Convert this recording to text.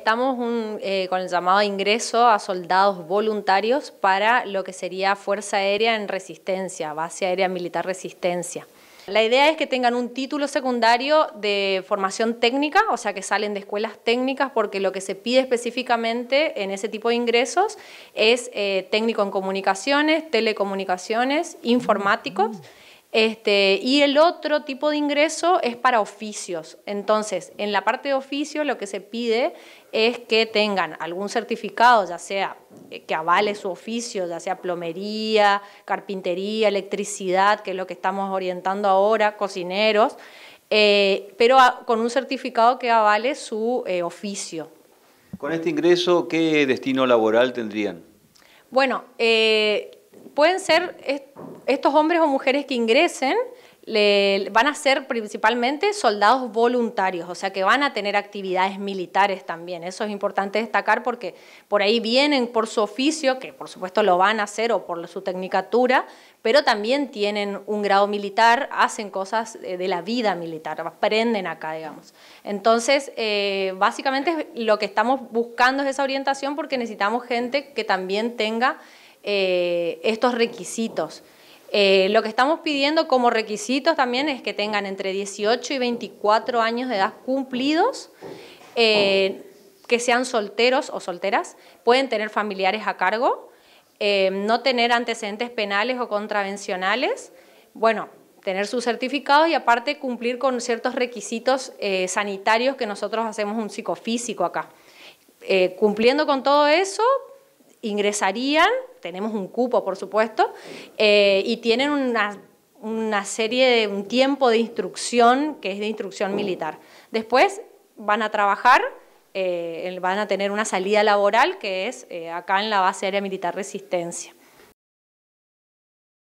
Estamos eh, con el llamado ingreso a soldados voluntarios para lo que sería Fuerza Aérea en Resistencia, Base Aérea Militar Resistencia. La idea es que tengan un título secundario de formación técnica, o sea que salen de escuelas técnicas porque lo que se pide específicamente en ese tipo de ingresos es eh, técnico en comunicaciones, telecomunicaciones, informáticos. Este, y el otro tipo de ingreso es para oficios. Entonces, en la parte de oficio lo que se pide es que tengan algún certificado, ya sea eh, que avale su oficio, ya sea plomería, carpintería, electricidad, que es lo que estamos orientando ahora, cocineros, eh, pero con un certificado que avale su eh, oficio. Con este ingreso, ¿qué destino laboral tendrían? Bueno, pueden ser estos hombres o mujeres que ingresen van a ser principalmente soldados voluntarios, o sea que van a tener actividades militares también. Eso es importante destacar porque por ahí vienen por su oficio, que por supuesto lo van a hacer o por su tecnicatura, pero también tienen un grado militar, hacen cosas de la vida militar, aprenden acá, digamos. Entonces, eh, básicamente lo que estamos buscando es esa orientación porque necesitamos gente que también tenga eh, estos requisitos. Eh, lo que estamos pidiendo como requisitos también es que tengan entre 18 y 24 años de edad cumplidos, eh, que sean solteros o solteras, pueden tener familiares a cargo, eh, no tener antecedentes penales o contravencionales, bueno, tener sus certificados y aparte cumplir con ciertos requisitos sanitarios que nosotros hacemos un psicofísico acá. cumpliendo con todo eso, ingresarían, tenemos un cupo por supuesto, eh, y tienen una, serie de un tiempo de instrucción que es de instrucción militar. Después van a trabajar, eh, van a tener una salida laboral que es eh, acá en la base aérea militar Resistencia.